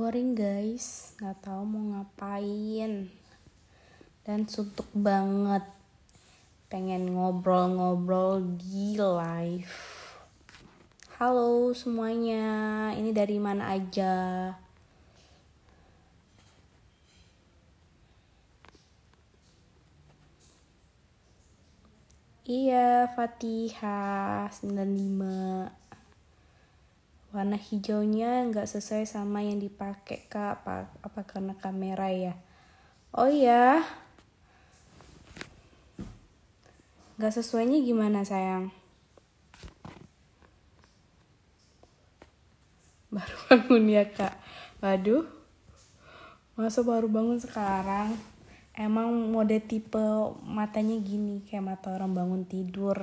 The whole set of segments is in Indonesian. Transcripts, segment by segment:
boring guys nggak tahu mau ngapain dan suntuk banget pengen ngobrol-ngobrol di live halo semuanya ini dari mana aja Iya, Fatihah 95 warna hijaunya nggak sesuai sama yang dipakai kak apa, apa karena kamera ya oh ya nggak sesuainya gimana sayang baru bangun ya kak waduh masa baru bangun sekarang emang mode tipe matanya gini kayak mata orang bangun tidur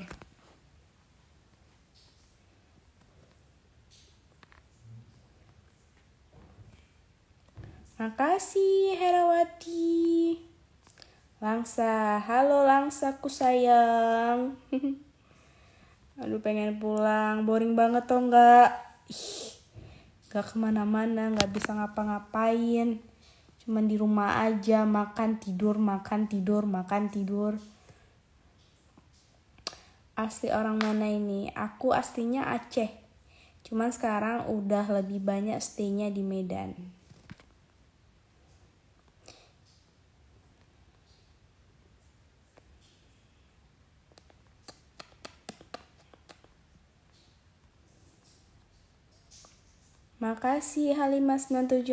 Makasih Herawati. Langsa, halo Langsa ku sayang. Aduh pengen pulang, boring banget tuh nggak? Ih, gak kemana-mana, nggak bisa ngapa-ngapain. Cuman di rumah aja, makan tidur, makan tidur, makan tidur. Asli orang mana ini? Aku aslinya Aceh. Cuman sekarang udah lebih banyak stay-nya di Medan. Makasih Halimah 9714.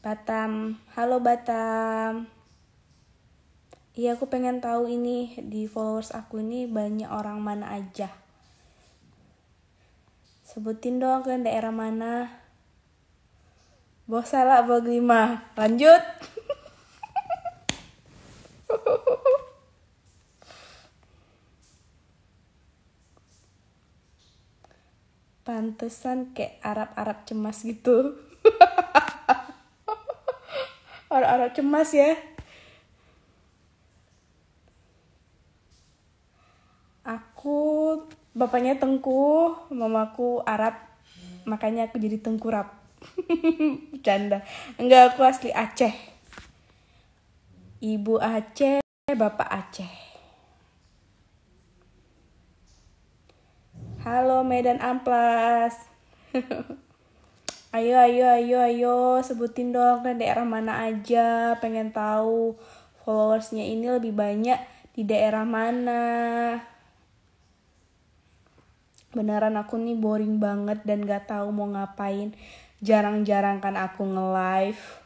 Batam, halo Batam. Iya aku pengen tahu ini di followers aku ini banyak orang mana aja. Sebutin dong ke daerah mana. salah Bosala lima Lanjut. pantesan kayak Arab-Arab cemas gitu Arab-Arab cemas ya aku bapaknya tengku mamaku Arab makanya aku jadi tengkurap Canda. enggak aku asli Aceh ibu Aceh bapak Aceh Halo Medan Amplas. ayo ayo ayo ayo sebutin dong ke daerah mana aja pengen tahu followersnya ini lebih banyak di daerah mana beneran aku nih boring banget dan gak tahu mau ngapain jarang-jarang kan aku nge-live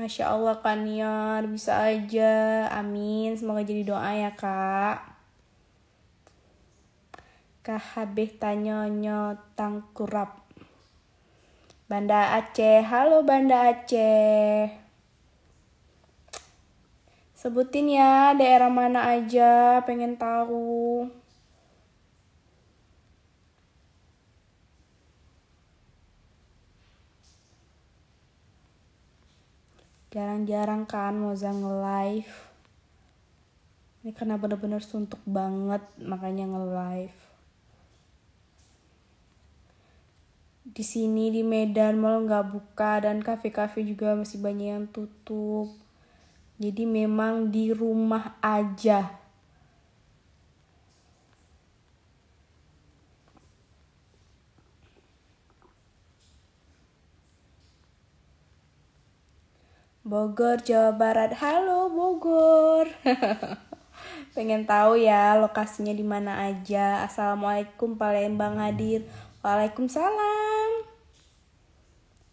Masya Allah kan ya, bisa aja. Amin, semoga jadi doa ya kak. tanya tanyonyo tangkurap. Banda Aceh, halo Banda Aceh. Sebutin ya daerah mana aja, pengen tahu. jarang-jarang kan Moza nge-live ini karena bener-bener suntuk banget makanya nge-live di sini di Medan mall nggak buka dan kafe-kafe juga masih banyak yang tutup jadi memang di rumah aja Bogor, Jawa Barat. Halo Bogor. Pengen tahu ya lokasinya di mana aja. Assalamualaikum Palembang hadir. Waalaikumsalam.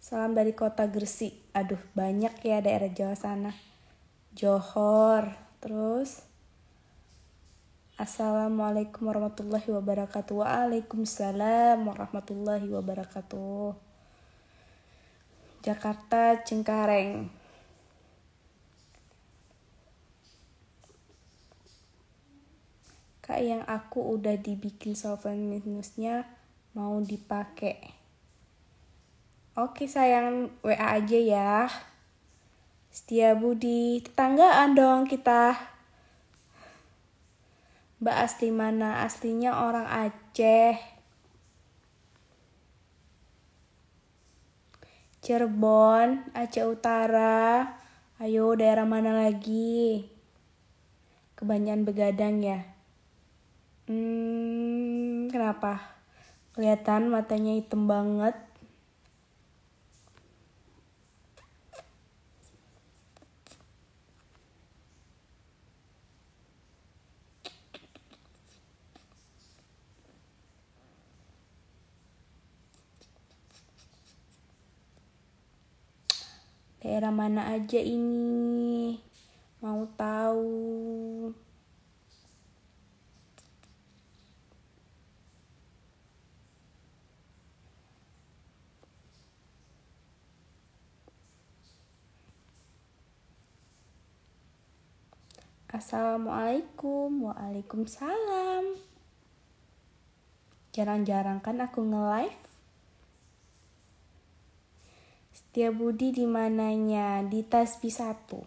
Salam dari kota Gresik. Aduh, banyak ya daerah Jawa sana. Johor. Terus Assalamualaikum warahmatullahi wabarakatuh. Waalaikumsalam warahmatullahi wabarakatuh. Jakarta Cengkareng. kak yang aku udah dibikin solvent minusnya mau dipakai oke sayang WA aja ya Setia Budi tetanggaan dong kita Mbak asli mana? Aslinya orang Aceh. Cirebon, Aceh Utara. Ayo daerah mana lagi? Kebanyakan begadang ya. Hmm, kenapa? Kelihatan matanya hitam banget. Daerah mana aja ini? Mau tahu? Assalamualaikum, waalaikumsalam. Jarang-jarang kan aku nge-live? Setia Budi di mananya? Di tasbih satu.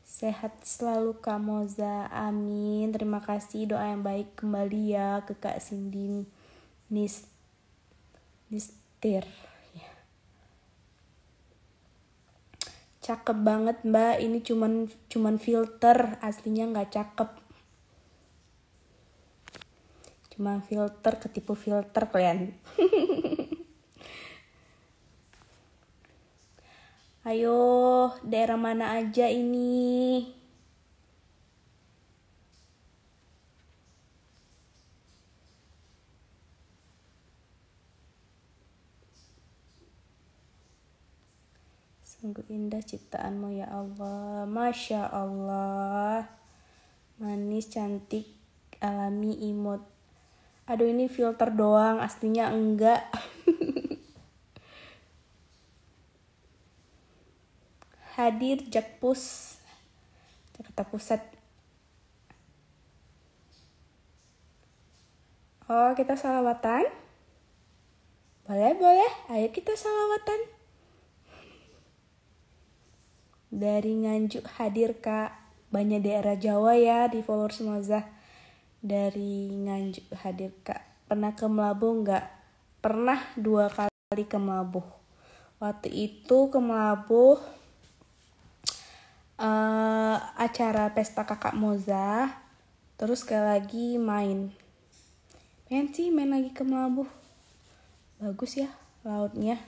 Sehat selalu Kak amin. Terima kasih doa yang baik kembali ya ke Kak Cindy Nis Nistir. cakep banget mbak ini cuman cuman filter aslinya nggak cakep cuma filter ketipu filter kalian ayo daerah mana aja ini Sungguh indah ciptaanmu ya Allah. Masya Allah. Manis, cantik, alami, imut. Aduh ini filter doang, aslinya enggak. Hadir Jakpus, Jakarta Pusat. Oh, kita salawatan? Boleh, boleh. Ayo kita salawatan dari Nganjuk hadir kak banyak daerah Jawa ya di followers Mazah dari Nganjuk hadir kak pernah ke Melabu nggak pernah dua kali ke Melabu waktu itu ke Melabu uh, eh, acara pesta kakak Moza terus sekali lagi main pengen sih main lagi ke Melabu bagus ya lautnya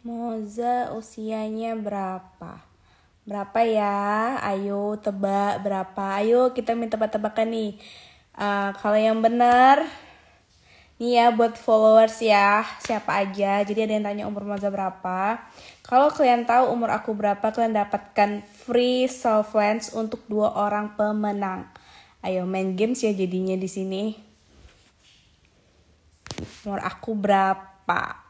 Moza usianya berapa? Berapa ya? Ayo tebak berapa? Ayo kita minta tebak-tebakan nih. Uh, kalau yang benar, nih ya buat followers ya, siapa aja. Jadi ada yang tanya umur Moza berapa. Kalau kalian tahu umur aku berapa, kalian dapatkan free self lens untuk dua orang pemenang. Ayo main games ya jadinya di sini. Umur aku berapa?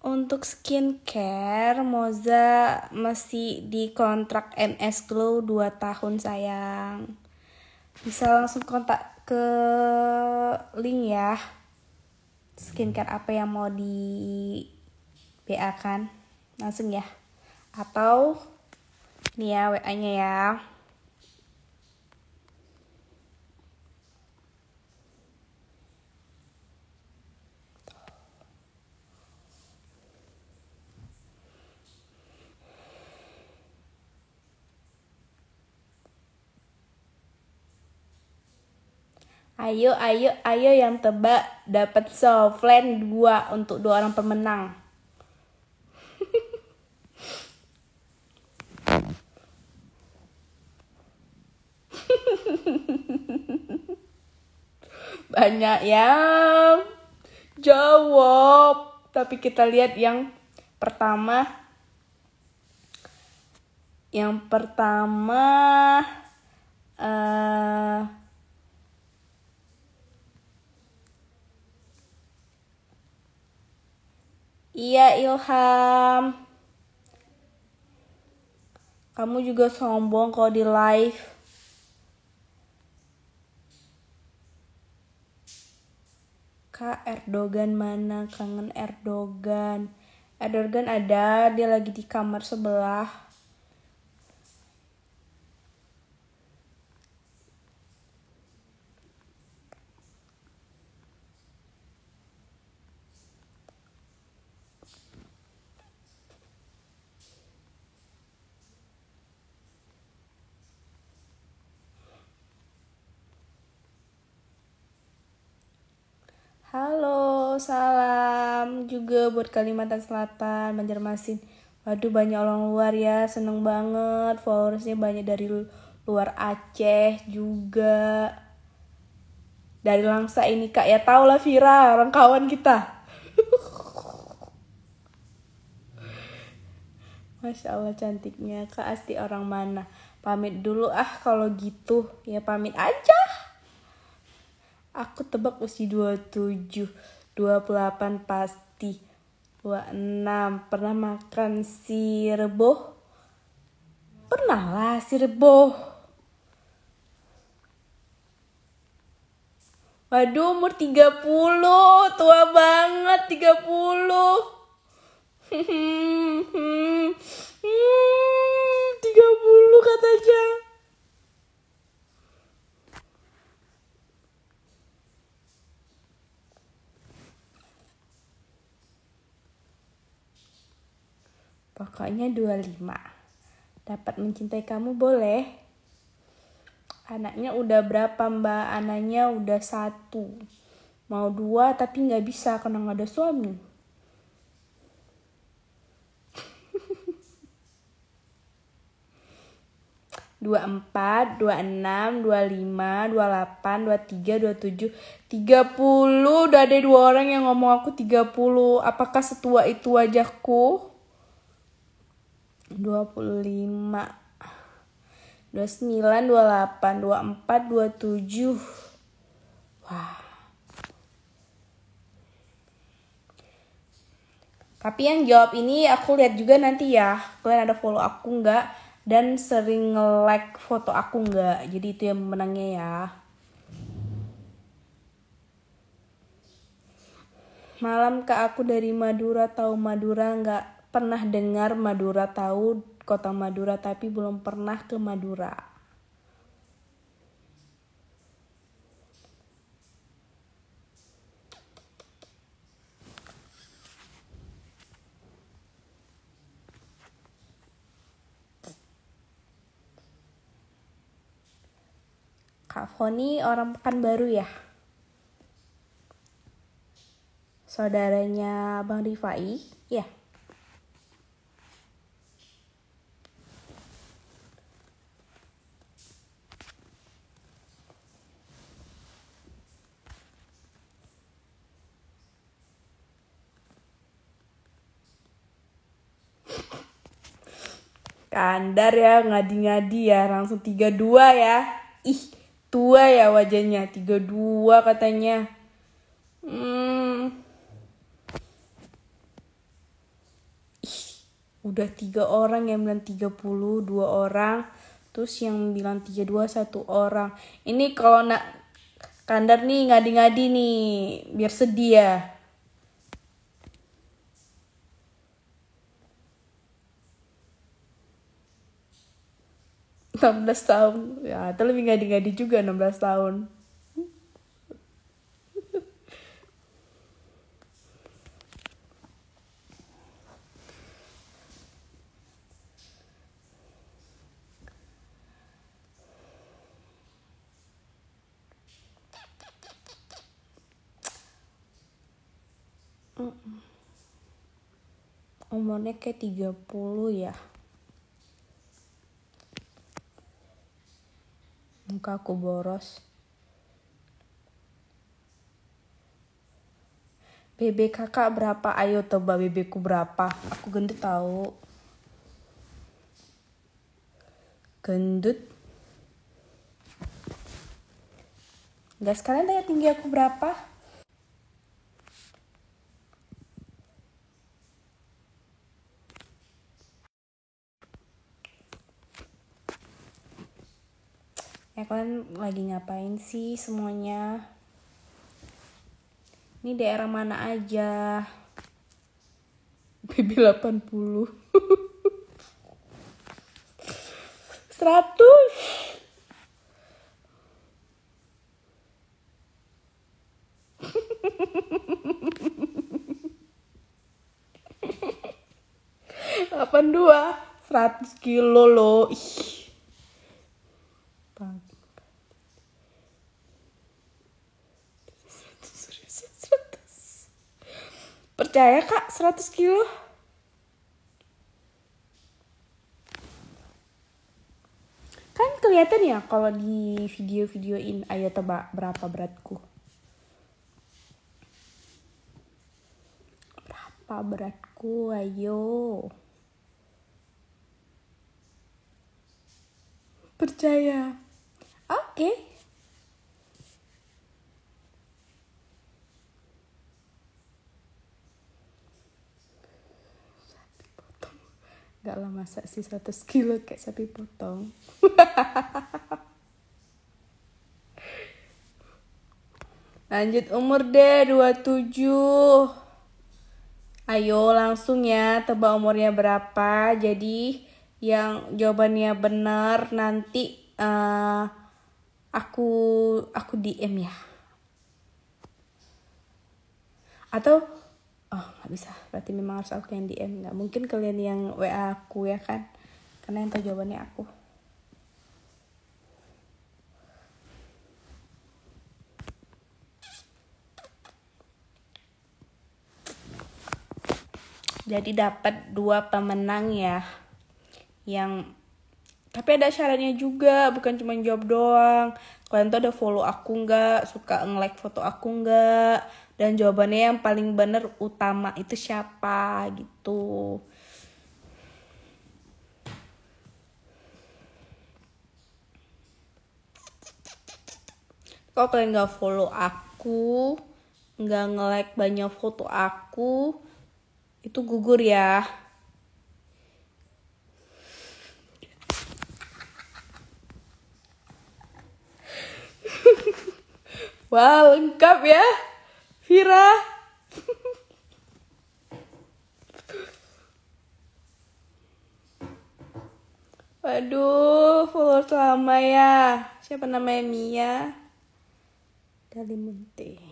Untuk skincare, Moza masih di kontrak MS Glow 2 tahun sayang. Bisa langsung kontak ke link ya. Skincare apa yang mau di BA kan? Langsung ya. Atau nih ya WA-nya ya. Ayo, ayo, ayo yang tebak dapat soflen dua untuk dua orang pemenang. Banyak yang jawab, tapi kita lihat yang pertama. Yang pertama eh uh, Iya Ilham. Kamu juga sombong kalau di live. Kak Erdogan mana? Kangen Erdogan. Erdogan ada, dia lagi di kamar sebelah. Halo, salam juga buat Kalimantan Selatan, Banjarmasin. Waduh banyak orang luar ya, seneng banget. Followersnya banyak dari luar Aceh juga. Dari Langsa ini kak, ya tau lah Vira, orang kawan kita. Masya Allah cantiknya, Kak Asti orang mana? Pamit dulu ah kalau gitu, ya pamit aja. Aku tebak usia 27, 28 pasti, 26 pernah makan si reboh? Pernah lah si reboh. Waduh umur 30, tua banget 30. hmm, 30 hmm, hmm, katanya. Pokoknya 25. Dapat mencintai kamu boleh. Anaknya udah berapa mbak? Anaknya udah satu. Mau dua tapi nggak bisa karena nggak ada suami. dua empat dua enam dua lima dua delapan dua tiga dua tujuh tiga puluh udah ada dua orang yang ngomong aku tiga puluh apakah setua itu wajahku 25 29, 28, 24, 27. Wah. Tapi yang jawab ini aku lihat juga nanti ya. Kalian ada follow aku enggak Dan sering like foto aku enggak. Jadi itu yang menangnya ya. Malam ke aku dari Madura tahu Madura enggak pernah dengar Madura tahu kota Madura tapi belum pernah ke Madura. Kak Foni orang Pekanbaru ya? Saudaranya Bang Rifai, ya? Yeah. Standar ya, ngadi-ngadi ya. Langsung tiga dua ya. Ih, tua ya wajahnya. dua katanya. Hmm. Ih, udah tiga orang yang bilang puluh dua orang. Terus yang bilang tiga dua satu orang. Ini kalau nak kandar nih ngadi-ngadi nih biar sedih ya. 16 tahun ya itu lebih ngadi-ngadi juga 16 tahun umurnya kayak 30 ya aku boros. BB kakak berapa? Ayo tebak bebekku berapa? Aku gendut tahu. Gendut. Guys, kalian tanya tinggi aku berapa? ya kalian lagi ngapain sih semuanya ini daerah mana aja BB 80 100 dua? seratus kilo loh percaya kak 100 kilo? Kan kelihatan ya kalau di video-videoin ayo tebak berapa beratku. Berapa beratku ayo. Percaya. Oke. Okay. Gak lah masak sih 100 kilo kayak sapi potong. Lanjut umur deh 27. Ayo langsung ya tebak umurnya berapa. Jadi yang jawabannya benar nanti uh, aku aku DM ya. Atau oh nggak bisa berarti memang harus aku yang DM nggak mungkin kalian yang WA aku ya kan karena yang tahu jawabannya aku jadi dapat dua pemenang ya yang tapi ada syaratnya juga bukan cuma jawab doang kalian tuh ada follow aku nggak suka nge like foto aku nggak dan jawabannya yang paling bener utama itu siapa gitu kalau kalian nggak follow aku nggak nge-like banyak foto aku itu gugur ya wow, lengkap ya. Vira. Waduh, followers lama ya. Siapa namanya Mia? Munti.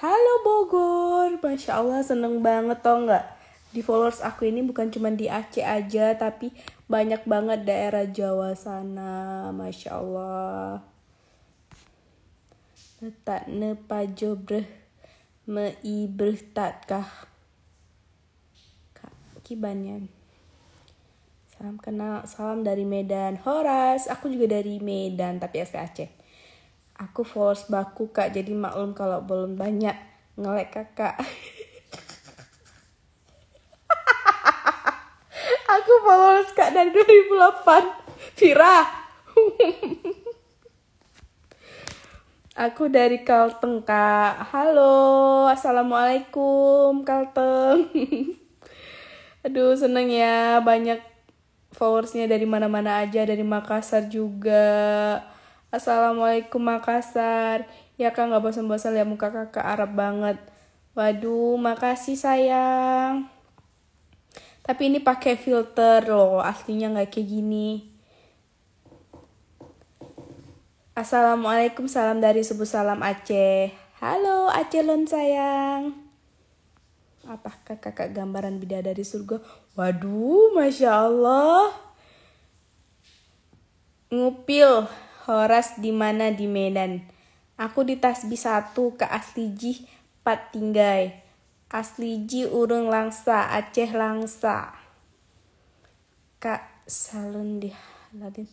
Halo Bogor, Masya Allah seneng banget tau nggak di followers aku ini bukan cuma di Aceh aja tapi banyak banget daerah Jawa sana Masya Allah tak ne pajo breh me i breh kak kibanyan salam kenal salam dari Medan Horas aku juga dari Medan tapi asli Aceh aku followers baku kak jadi maklum kalau belum banyak ngelek kakak Aku followers Kak dari 2008. Vira. Aku dari Kalteng, Kak. Halo, Assalamualaikum, Kalteng. Aduh, seneng ya. Banyak followersnya dari mana-mana aja. Dari Makassar juga. Assalamualaikum, Makassar. Ya, Kak, nggak bosan-bosan lihat muka kakak Arab banget. Waduh, makasih sayang tapi ini pakai filter loh aslinya nggak kayak gini Assalamualaikum salam dari subuh salam Aceh halo Aceh lon sayang apakah kakak gambaran bidadari surga waduh masya Allah ngupil Horas di mana di Medan. Aku di tasbih satu ke asli jih pat tinggai kasliji urung langsa Aceh langsa Kak salun di halalin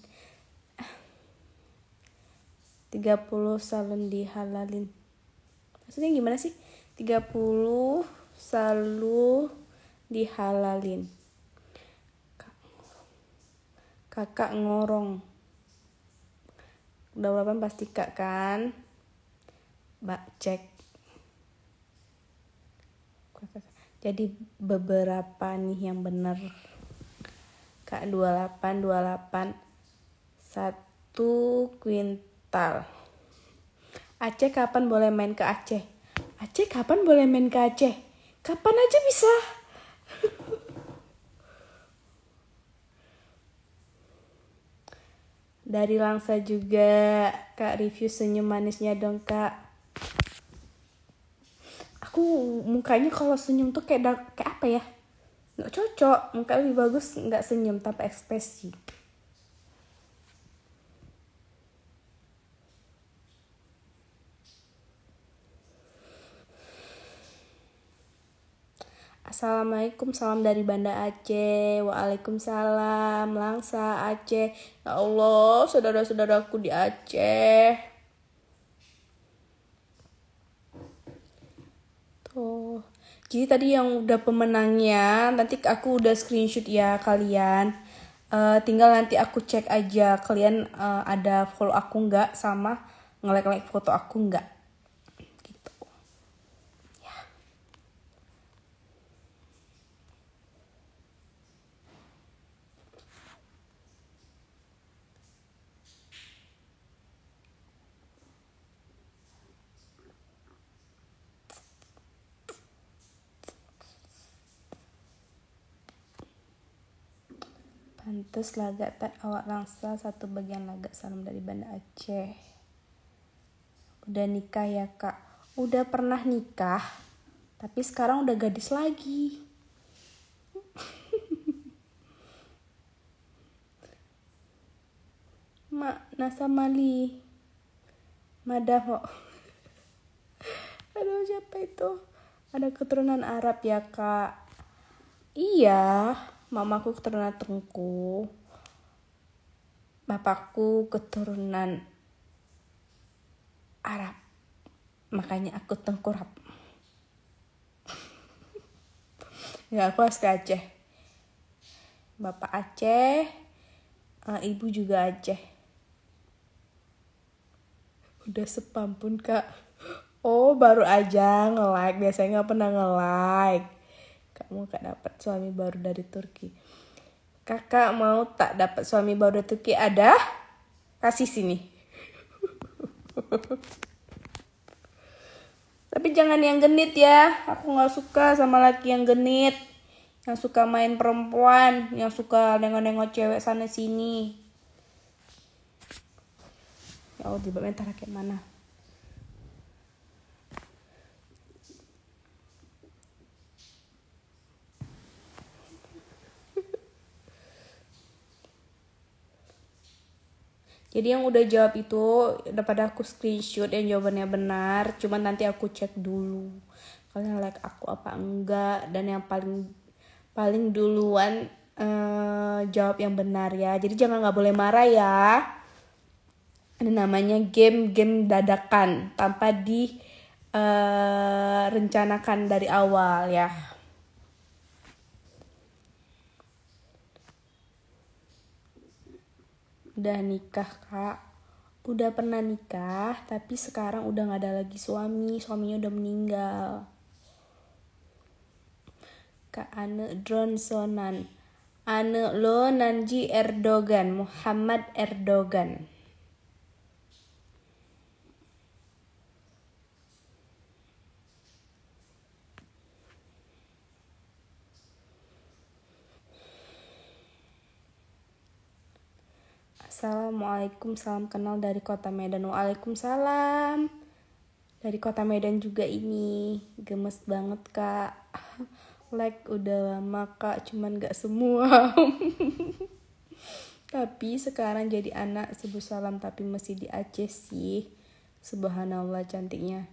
30 salun dihalalin maksudnya gimana sih 30 di dihalalin kakak ngorong udah berapa pasti kak kan Mbak cek jadi beberapa nih yang bener kak 28 28 satu kuintal Aceh kapan boleh main ke Aceh Aceh kapan boleh main ke Aceh kapan aja bisa dari Langsa juga kak review senyum manisnya dong kak aku mukanya kalau senyum tuh kayak da- kayak apa ya nggak cocok muka lebih bagus nggak senyum tanpa ekspresi Assalamualaikum, salam dari Banda Aceh. Waalaikumsalam, Langsa Aceh. Ya Allah, saudara-saudaraku di Aceh. oh Jadi tadi yang udah pemenangnya, nanti aku udah screenshot ya kalian. Uh, tinggal nanti aku cek aja kalian uh, ada follow aku nggak sama nge-like-like foto aku nggak. terus lagak tak awak rangsa satu bagian lagak salam dari Banda Aceh. Udah nikah ya kak? Udah pernah nikah, tapi sekarang udah gadis lagi. Mak, nasa mali. Madam, Aduh, siapa itu? Ada keturunan Arab ya, Kak? Iya mamaku keturunan Tengku bapakku keturunan Arab makanya aku tengkurap ya aku asli Aceh bapak Aceh eh, ibu juga Aceh udah sepam pun kak oh baru aja nge-like biasanya nggak pernah nge-like kamu gak dapat suami baru dari Turki kakak mau tak dapat suami baru dari Turki ada kasih sini tapi jangan yang genit ya aku nggak suka sama laki yang genit yang suka main perempuan yang suka nengok-nengok cewek sana sini ya Allah tiba kayak mana Jadi yang udah jawab itu udah pada aku screenshot yang jawabannya benar, cuman nanti aku cek dulu. Kalian like aku apa enggak dan yang paling paling duluan uh, jawab yang benar ya. Jadi jangan nggak boleh marah ya. Ini namanya game-game dadakan tanpa direncanakan eh, uh, dari awal ya. udah nikah kak udah pernah nikah tapi sekarang udah nggak ada lagi suami suaminya udah meninggal kak Ane Dronsonan Ane lo Nanji Erdogan Muhammad Erdogan Assalamualaikum, salam kenal dari kota Medan. Waalaikumsalam. Dari kota Medan juga ini. Gemes banget, Kak. Like udah lama, Kak. Cuman gak semua. tapi sekarang jadi anak sebut salam tapi masih di Aceh sih. Subhanallah cantiknya.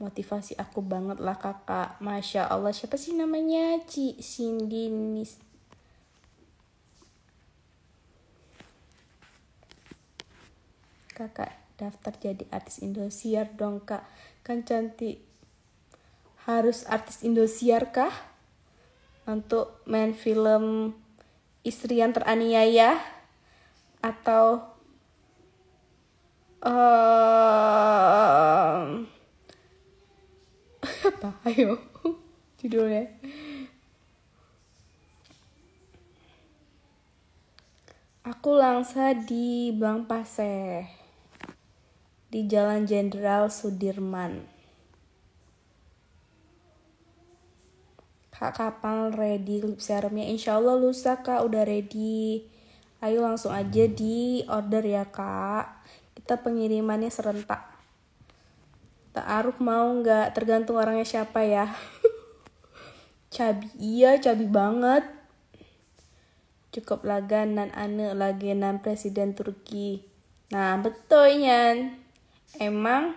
Motivasi aku banget lah kakak. Masya Allah siapa sih namanya? Ci Cindy Nis kakak daftar jadi artis Indosiar dong kak kan cantik harus artis Indosiar kah untuk main film istri yang teraniaya atau uh, apa ayo judulnya aku langsa di Bang Paseh di Jalan Jenderal Sudirman. Kak kapan ready lip serumnya? Insya Allah lusa kak udah ready. Ayo langsung aja hmm. di order ya kak. Kita pengirimannya serentak. Ta'aruf mau nggak? Tergantung orangnya siapa ya. cabi iya, cabi banget. Cukup lagi nan ane nan presiden Turki. Nah, betulnya emang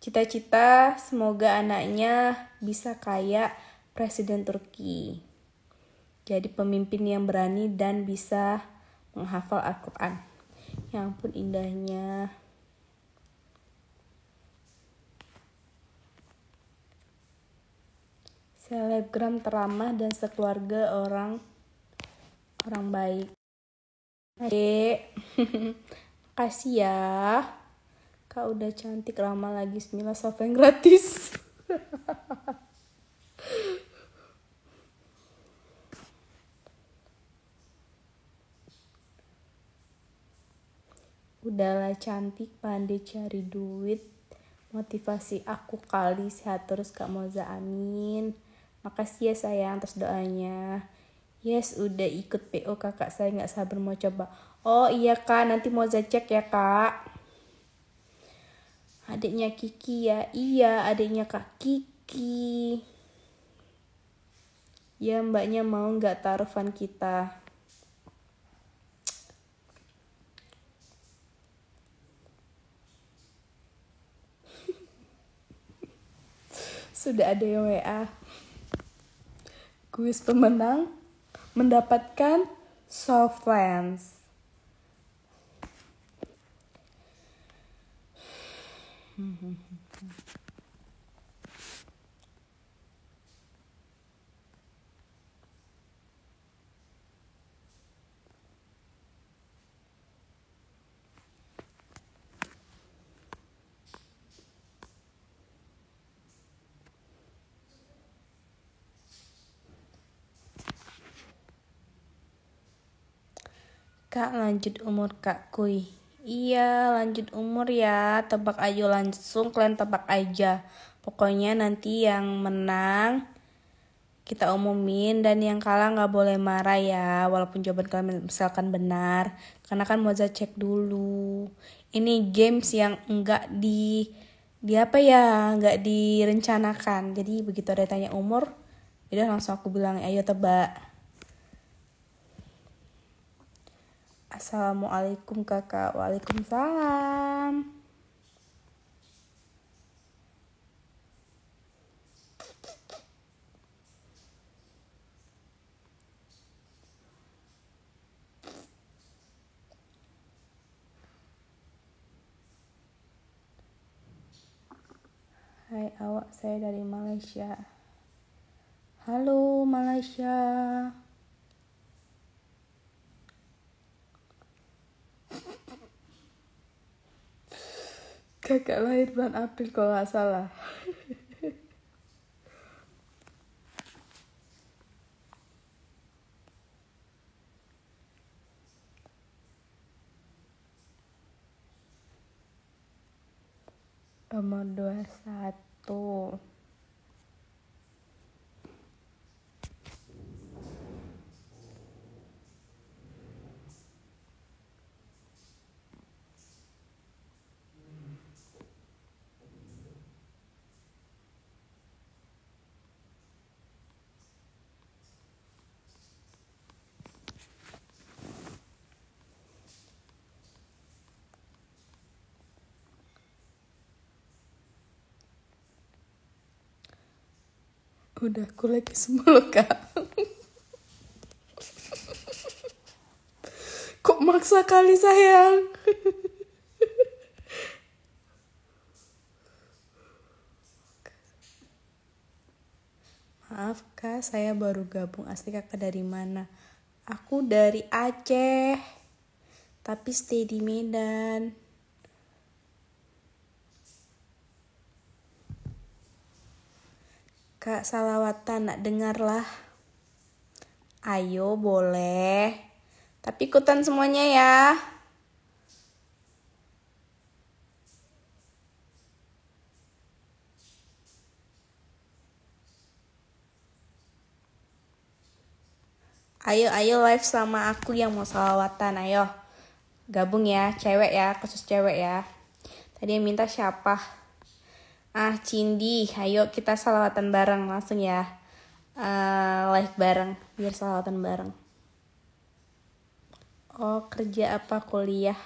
cita-cita semoga anaknya bisa kayak Presiden Turki. Jadi pemimpin yang berani dan bisa menghafal Al-Quran. Ya ampun indahnya. Selebgram teramah dan sekeluarga orang orang baik. Adek, makasih ya. Kak udah cantik lama lagi Bismillah sampai gratis. Udahlah cantik pandai cari duit. Motivasi aku kali sehat terus Kak Moza amin. Makasih ya sayang terus doanya. Yes, udah ikut PO kakak saya nggak sabar mau coba. Oh iya kak, nanti mau cek ya kak. Adiknya Kiki ya, iya adiknya Kak Kiki. Ya mbaknya mau nggak taruhan kita? Sudah ada yang WA. Kuis pemenang mendapatkan soft lens. Kak lanjut umur Kak Kui. Iya, lanjut umur ya. Tebak ayo langsung, kalian tebak aja. Pokoknya nanti yang menang kita umumin dan yang kalah nggak boleh marah ya walaupun jawaban kalian misalkan benar karena kan mau cek dulu ini games yang enggak di di apa ya nggak direncanakan jadi begitu ada tanya umur udah langsung aku bilang ayo tebak Assalamualaikum kakak Waalaikumsalam Hai awak saya dari Malaysia Halo Malaysia kakak lahir bulan April kalau nggak salah umur 21 udah aku lagi semua luka kok maksa kali sayang maaf kak saya baru gabung asli kakak dari mana aku dari Aceh tapi stay di Medan Kak salawatan nak dengarlah. Ayo boleh. Tapi ikutan semuanya ya. Ayo, ayo live sama aku yang mau salawatan, ayo. Gabung ya, cewek ya, khusus cewek ya. Tadi yang minta siapa? Ah, Cindi, ayo kita salawatan bareng langsung ya. Uh, live bareng, biar salawatan bareng. Oh, kerja apa kuliah?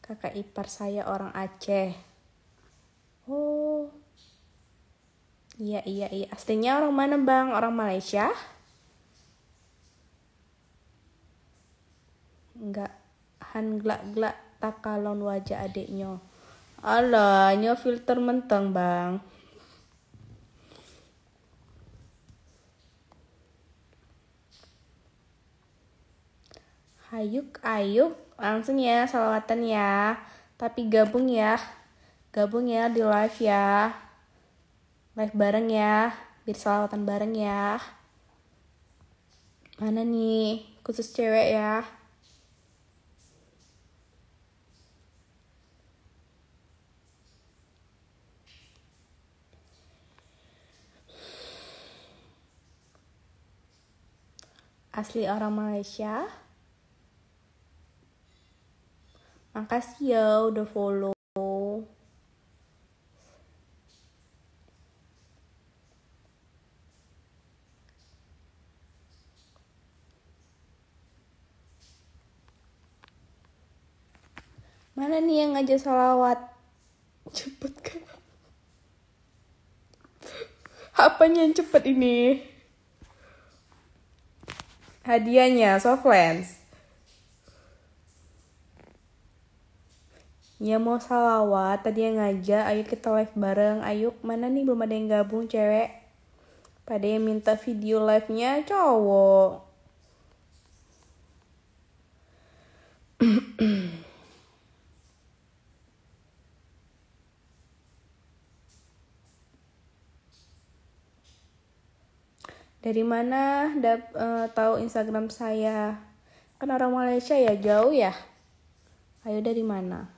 Kakak ipar saya orang Aceh. Oh. Iya, iya, iya. Aslinya orang mana, Bang? Orang Malaysia? Enggak. Han glak-glak takalon wajah adiknya. Alah, nyo filter mentang, Bang. Ayuk ayuk, langsung ya salawatan ya. Tapi gabung ya. Gabung ya di live ya. Live bareng ya. Biar salawatan bareng ya. Mana nih? Khusus cewek ya. asli orang Malaysia. Makasih ya udah follow. Mana nih yang ngajak sholawat? Cepet kan? Apanya yang cepet ini? hadiahnya soft lens Ya mau salawat, tadi yang ngajak, ayo kita live bareng. Ayo, mana nih belum ada yang gabung cewek? Pada yang minta video live-nya cowok. Dari mana dap, uh, tahu Instagram saya? Kan orang Malaysia ya, jauh ya. Ayo dari mana?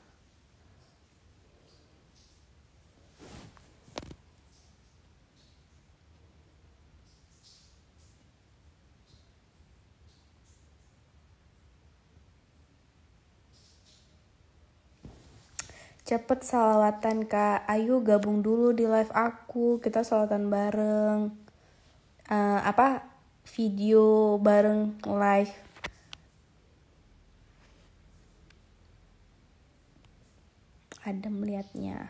Cepet salawatan kak, ayo gabung dulu di live aku, kita salawatan bareng uh, apa video bareng live ada melihatnya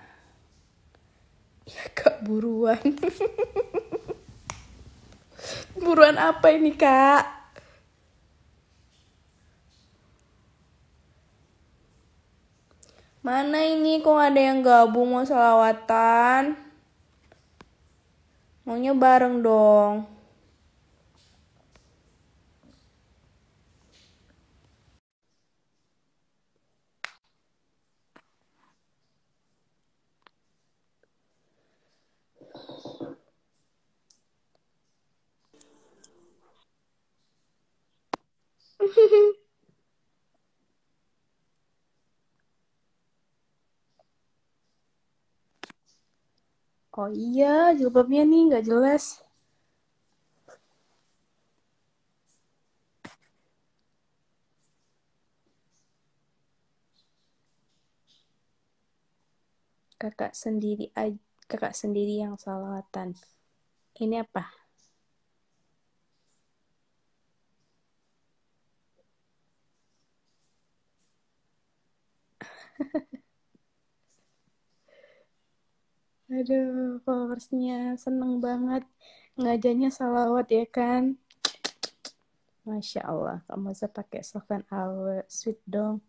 ya kak buruan buruan apa ini kak mana ini kok ada yang gabung mau selawatan Maunya bareng dong. Oh iya, jilbabnya nih nggak jelas. Kakak sendiri kakak sendiri yang salawatan. Ini apa? Aduh, followersnya seneng banget. Ngajanya salawat ya kan? Masya Allah, kamu bisa pakai sokan awet sweet dong.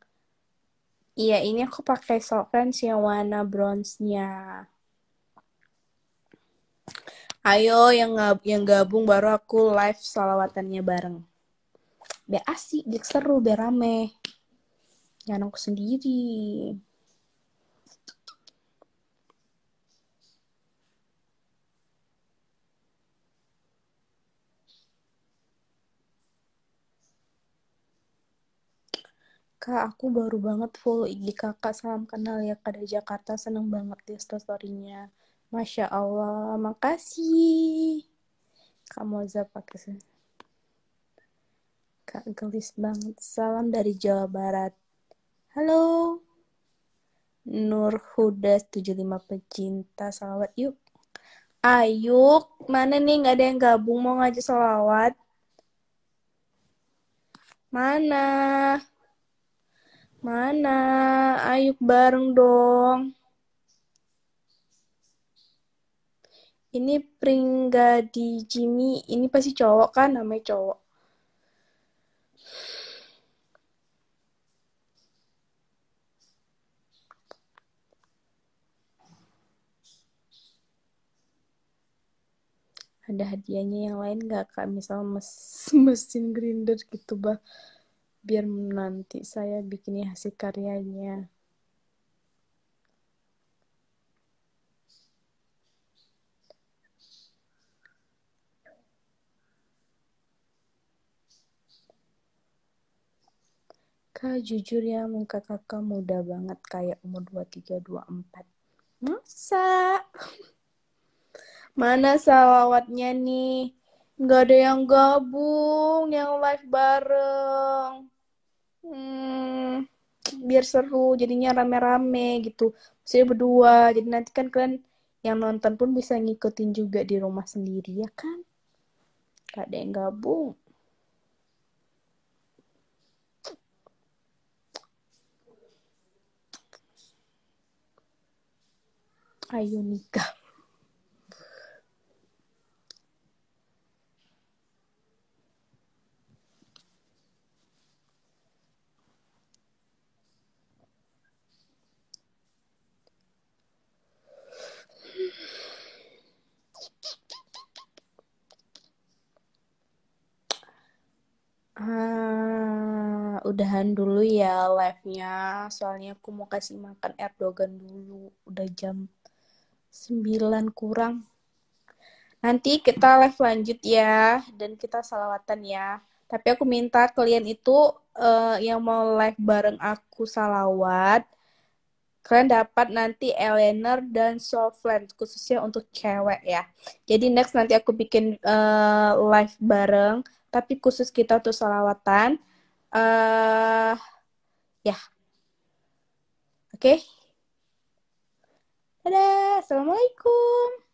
Iya, ini aku pakai sokan sih yang warna bronze-nya. Ayo yang gab yang gabung baru aku live salawatannya bareng. Be asik, biar seru, biar rame. Jangan aku sendiri. Kak, aku baru banget follow IG kakak. Salam kenal ya Kak dari Jakarta. Seneng banget di story-nya. Masya Allah, makasih. Kak Moza pakai Kak gelis banget. Salam dari Jawa Barat. Halo. Nur tujuh 75 pecinta salawat yuk. Ayuk, mana nih nggak ada yang gabung mau ngajak salawat? Mana? Mana? Ayo bareng dong. Ini pringga di Jimmy. Ini pasti cowok kan? Namanya cowok. Ada hadiahnya yang lain nggak kak? Misal mes mesin grinder gitu bah biar nanti saya bikin hasil karyanya. Kak, jujur ya, muka kakak muda banget kayak umur 23, 24. Masa? Mana salawatnya nih? Nggak ada yang gabung, yang live bareng hmm, biar seru jadinya rame-rame gitu saya berdua jadi nanti kan kalian yang nonton pun bisa ngikutin juga di rumah sendiri ya kan gak ada yang gabung ayo nikah dulu ya live-nya. Soalnya aku mau kasih makan Erdogan dulu. Udah jam 9 kurang. Nanti kita live lanjut ya. Dan kita salawatan ya. Tapi aku minta kalian itu uh, yang mau live bareng aku salawat. Kalian dapat nanti Eleanor dan softland khususnya untuk cewek ya. Jadi next nanti aku bikin uh, live bareng tapi khusus kita untuk salawatan uh, ya yeah. oke okay. dadah assalamualaikum